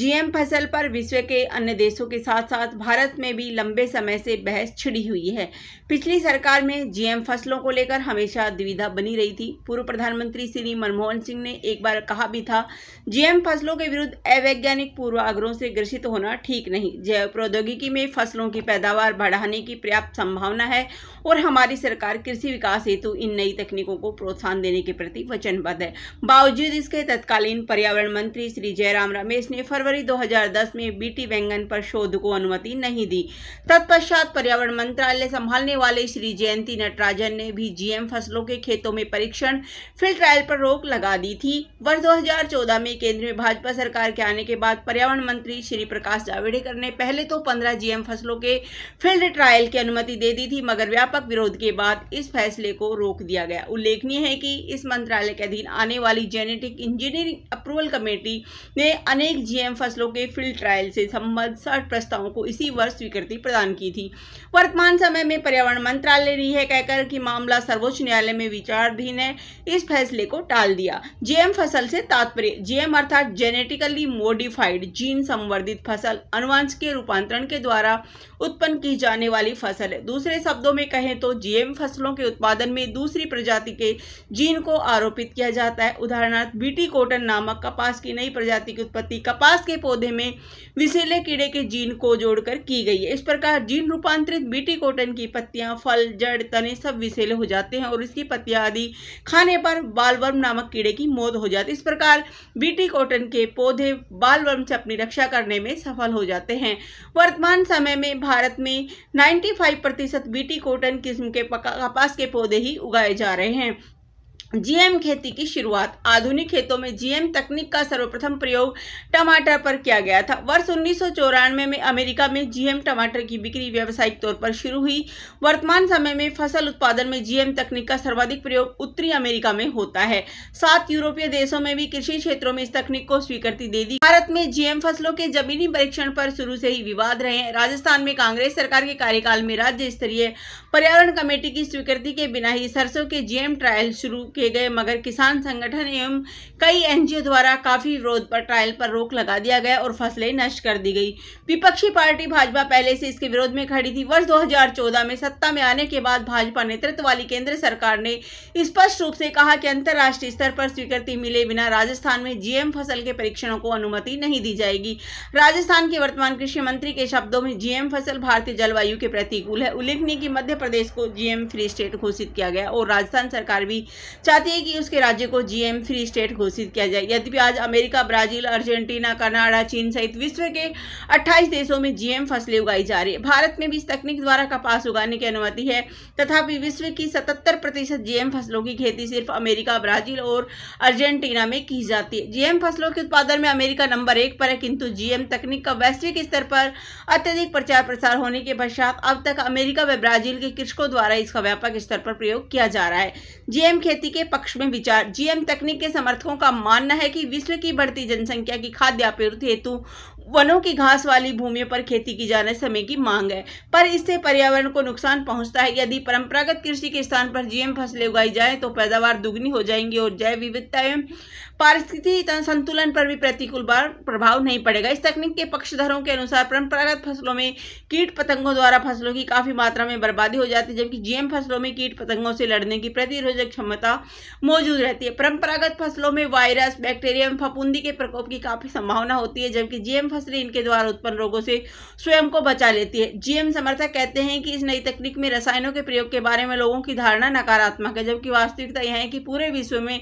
GM फसल पर विश्व के अन्य देशों के साथ साथ भारत में भी लंबे समय से बहस छिड़ी हुई है पिछली सरकार में जीएम फसलों को लेकर हमेशा दुविधा बनी रही थी पूर्व प्रधानमंत्री श्री मनमोहन सिंह ने एक बार कहा भी था जीएम फसलों के विरुद्ध अवैज्ञानिक पूर्वाग्रहों से ग्रसित होना ठीक नहीं जैव प्रौद्योगिकी में फसलों की पैदावार बढ़ाने की पर्याप्त संभावना है और हमारी सरकार कृषि विकास हेतु इन नई तकनीकों को प्रोत्साहन देने के प्रति वचनबद्ध है बावजूद इसके तत्कालीन पर्यावरण मंत्री श्री जयराम रमेश ने फरवरी फरवरी 2010 में बीटी वैंगन पर शोध को अनुमति नहीं दी तत्पश्चात पर्यावरण मंत्रालय संभालने वाले श्री जयंती नटराजन ने भी जीएम फसलों के खेतों में परीक्षण फील्ड ट्रायल पर रोक लगा दी थी वर्ष दो में केंद्र में भाजपा सरकार के आने के बाद पर्यावरण मंत्री श्री प्रकाश जावड़ेकर ने पहले तो पंद्रह जीएम फसलों के फील्ड ट्रायल की अनुमति दे दी थी मगर व्यापक विरोध के बाद इस फैसले को रोक दिया गया उल्लेखनीय है कि इस मंत्रालय के अधीन आने वाली जेनेटिक इंजीनियरिंग अप्रूवल कमेटी ने अनेक जीएम एम फसलों के फील्ड ट्रायल से संबद्ध साठ प्रस्तावों को इसी वर्ष स्वीकृति प्रदान की थी वर्तमान समय में पर्यावरण मंत्रालय ने यह कहकर कि मामला सर्वोच्च न्यायालय में विचाराधीन है इस फैसले को टाल दिया जेएम फसल से तात्पर्य जेएम अर्थात जेनेटिकली मोडिफाइड जीन संवर्धित फसल अनुवांश के रूपांतरण के द्वारा उत्पन्न की जाने वाली फसल है दूसरे शब्दों में कहें तो जीएम फसलों के उत्पादन में दूसरी प्रजाति के जीन को आरोपित किया जाता है उदाहरणार्थ बीटी कोटन नामक कपास की नई प्रजाति की उत्पत्ति कपास कपास के पौधे में विषैले कीड़े के जीन को जोड़कर की गई है इस प्रकार जीन रूपांतरित बीटी कॉटन की पत्तियां फल जड़ तने सब विषैले हो जाते हैं और इसकी पत्तियां आदि खाने पर बालवर्म नामक कीड़े की मौत हो जाती है इस प्रकार बीटी कॉटन के पौधे बालवर्म से अपनी रक्षा करने में सफल हो जाते हैं वर्तमान समय में भारत में 95 प्रतिशत बीटी कॉटन किस्म के कपास के पौधे ही उगाए जा रहे हैं जीएम खेती की शुरुआत आधुनिक खेतों में जीएम तकनीक का सर्वप्रथम प्रयोग टमाटर पर किया गया था वर्ष उन्नीस में अमेरिका में जीएम टमाटर की बिक्री व्यावसायिक तौर पर शुरू हुई वर्तमान समय में फसल उत्पादन में जीएम तकनीक का सर्वाधिक प्रयोग उत्तरी अमेरिका में होता है सात यूरोपीय देशों में भी कृषि क्षेत्रों में इस तकनीक को स्वीकृति दे दी भारत में जीएम फसलों के जमीनी परीक्षण पर शुरू से ही विवाद रहे राजस्थान में कांग्रेस सरकार के कार्यकाल में राज्य स्तरीय पर्यावरण कमेटी की स्वीकृति के बिना ही सरसों के जीएम ट्रायल शुरू किए गए मगर किसान संगठन एवं कई एनजीओ द्वारा काफी विरोध पर ट्रायल पर रोक लगा दिया गया और फसलें नष्ट कर दी गई विपक्षी पार्टी भाजपा पहले से इसके विरोध में खड़ी थी वर्ष 2014 में सत्ता में आने के बाद भाजपा नेतृत्व वाली केंद्र सरकार ने स्पष्ट रूप से कहा कि अंतर्राष्ट्रीय स्तर पर स्वीकृति मिले बिना राजस्थान में जीएम फसल के परीक्षणों को अनुमति नहीं दी जाएगी राजस्थान के वर्तमान कृषि मंत्री के शब्दों में जीएम फसल भारतीय जलवायु के प्रतिकूल है उल्लेखनीय कि मध्य प्रदेश को जीएम फ्री स्टेट घोषित किया गया और राजस्थान सरकार भी चाहती है कि उसके राज्य को जीएम फ्री स्टेट घोषित किया जाए यद्यपि आज अमेरिका ब्राजील अर्जेंटीना कनाडा चीन सहित विश्व के 28 देशों में जीएम फसलें उगाई जा रही है भारत में भी इस तकनीक द्वारा कपास उगाने की अनुमति है तथापि विश्व की 77 प्रतिशत जीएम फसलों की खेती सिर्फ अमेरिका ब्राजील और अर्जेंटीना में की जाती है जीएम फसलों के उत्पादन में अमेरिका नंबर एक पर है किंतु जीएम तकनीक का वैश्विक स्तर पर अत्यधिक प्रचार प्रसार होने के पश्चात अब तक अमेरिका व ब्राजील के कृषकों द्वारा इसका व्यापक स्तर पर प्रयोग किया जा रहा है जीएम खेती के के पक्ष में विचार जीएम तकनीक के समर्थकों का मानना है कि विश्व की बढ़ती जनसंख्या की खाद्य आपूर्ति हेतु वनों की घास वाली भूमियों पर खेती की जाने समय की मांग है पर इससे पर्यावरण को नुकसान पहुंचता है यदि परंपरागत कृषि के स्थान पर जीएम फसलें उगाई जाए तो पैदावार दुगनी हो जाएंगी और जैव विविधता एवं पारिस्थिति संतुलन पर भी प्रतिकूल प्रभाव नहीं पड़ेगा इस तकनीक के पक्षधरों के अनुसार परंपरागत फसलों में कीट पतंगों द्वारा फसलों की काफी मात्रा में बर्बादी हो जाती है जबकि जीएम फसलों में कीट पतंगों से लड़ने की प्रतिरोधक क्षमता मौजूद रहती है परंपरागत फसलों में वायरस बैक्टीरिया एवं फफूंदी के प्रकोप की काफी संभावना होती है जबकि जीएम फसलें इनके द्वारा उत्पन्न रोगों से स्वयं को बचा लेती है जीएम समर्थक कहते हैं कि इस नई तकनीक में रसायनों के प्रयोग के बारे में लोगों की धारणा नकारात्मक है जबकि वास्तविकता यह है कि पूरे विश्व में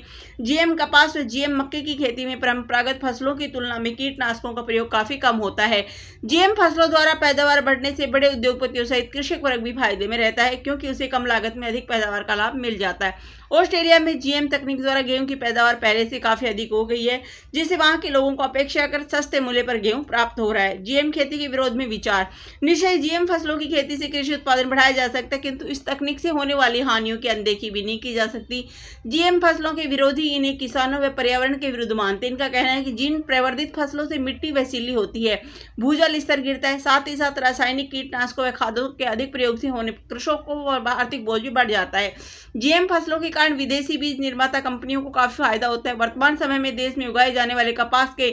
जीएम कपास और जीएम मक्के की खेती में परंपरागत फसलों की तुलना में कीटनाशकों का प्रयोग काफी कम होता है जीएम फसलों द्वारा पैदावार बढ़ने से बड़े उद्योगपतियों सहित कृषक वर्ग भी फायदे में रहता है क्योंकि उसे कम लागत में अधिक पैदावार का लाभ मिल जाता है ऑस्ट्रेलिया में जीएम तकनीक द्वारा गेहूं की पैदावार पहले से काफ़ी अधिक हो गई है जिससे वहां के लोगों को अपेक्षा कर सस्ते मूल्य पर गेहूं प्राप्त हो रहा है जीएम खेती के विरोध में विचार निश्चय जीएम फसलों की खेती से कृषि उत्पादन बढ़ाया जा सकता है किंतु इस तकनीक से होने वाली हानियों की अनदेखी भी नहीं की जा सकती जीएम फसलों के विरोधी इन्हें किसानों व पर्यावरण के विरुद्ध मानते हैं इनका कहना है कि जिन प्रवर्धित फसलों से मिट्टी वसीली होती है भूजल स्तर गिरता है साथ ही साथ रासायनिक कीटनाशकों व खादों के अधिक प्रयोग से होने कृषकों और आर्थिक बोझ भी बढ़ जाता है जीएम फसलों की कारण विदेशी बीज निर्माता कंपनियों को काफ़ी फायदा होता है वर्तमान समय में देश में उगाए जाने वाले कपास के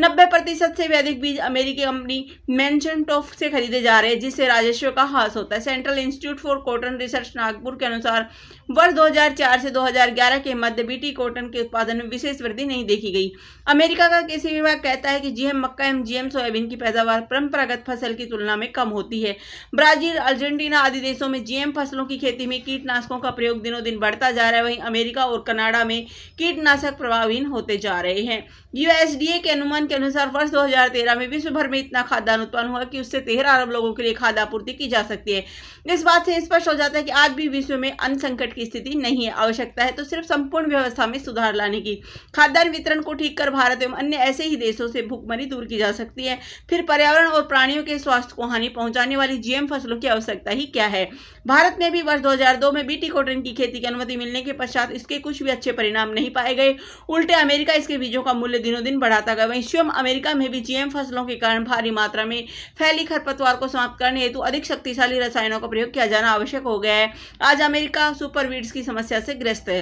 नब्बे प्रतिशत से भी अधिक बीज अमेरिकी कंपनी मैनशनटॉफ से खरीदे जा रहे हैं जिससे राजस्व का हास होता है central institute for cotton research Nagpur के अनुसार वर्ष दो से दो के मध्य बीटी कॉटन के उत्पादन में विशेष वृद्धि नहीं देखी गई अमेरिका का कृषि विभाग कहता है कि जीएम मक्का एवं जीएम सोयाबीन की पैदावार परंपरागत फसल की तुलना में कम होती है ब्राजील अर्जेंटीना आदि देशों में जीएम फसलों की खेती में कीटनाशकों का प्रयोग दिनों दिन बढ़ता जा जा रहा है वहीं अमेरिका और कनाडा में कीटनाशक प्रभावहीन होते जा रहे हैं यूएसडीए के अनुमान के अनुसार वर्ष 2013 में विश्व भर में इतना खाद्यान्न उत्पन्न हुआ कि उससे तेरह अरब लोगों के लिए खाद्य आपूर्ति की जा सकती है इस बात से स्पष्ट हो जाता है कि आज भी विश्व में अन्न संकट की स्थिति नहीं है आवश्यकता है तो सिर्फ संपूर्ण व्यवस्था में सुधार लाने की खाद्यान्न वितरण को ठीक कर भारत एवं अन्य ऐसे ही देशों से भूखमरी दूर की जा सकती है फिर पर्यावरण और प्राणियों के स्वास्थ्य को हानि पहुंचाने वाली जीएम फसलों की आवश्यकता ही क्या है भारत में भी वर्ष दो में बीटी कॉटन की खेती की अनुमति मिलने मिलने के पश्चात इसके कुछ भी अच्छे परिणाम नहीं पाए गए उल्टे अमेरिका इसके बीजों का मूल्य दिनों दिन बढ़ाता गया वहीं स्वयं अमेरिका में भी जीएम फसलों के कारण भारी मात्रा में फैली खरपतवार को समाप्त करने हेतु अधिक शक्तिशाली रसायनों का प्रयोग किया जाना आवश्यक हो गया है आज अमेरिका सुपरवीड्स की समस्या से ग्रस्त है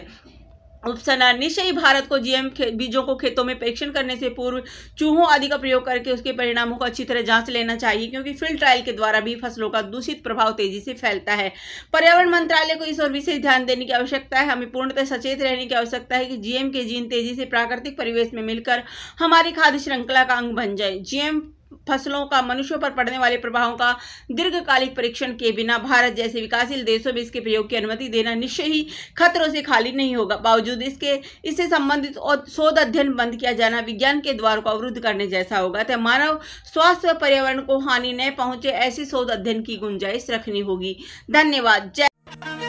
उपसना निश्चय भारत को जीएम बीजों को खेतों में परीक्षण करने से पूर्व चूहों आदि का प्रयोग करके उसके परिणामों को अच्छी तरह जांच लेना चाहिए क्योंकि फील्ड ट्रायल के द्वारा भी फसलों का दूषित प्रभाव तेजी से फैलता है पर्यावरण मंत्रालय को इस और विशेष ध्यान देने की आवश्यकता है हमें पूर्णतः सचेत रहने की आवश्यकता है कि जीएम के जीन तेजी से प्राकृतिक परिवेश में मिलकर हमारी खाद्य श्रृंखला का अंग बन जाए जीएम फसलों का मनुष्यों पर पड़ने वाले प्रभावों का दीर्घकालिक परीक्षण के बिना भारत जैसे विकासशील देशों में इसके प्रयोग की अनुमति देना निश्चय ही खतरों से खाली नहीं होगा बावजूद इसके इससे संबंधित शोध अध्ययन बंद किया जाना विज्ञान के द्वार को अवरुद्ध करने जैसा होगा तथा मानव स्वास्थ्य और पर्यावरण को हानि न पहुंचे ऐसी शोध अध्ययन की गुंजाइश रखनी होगी धन्यवाद जय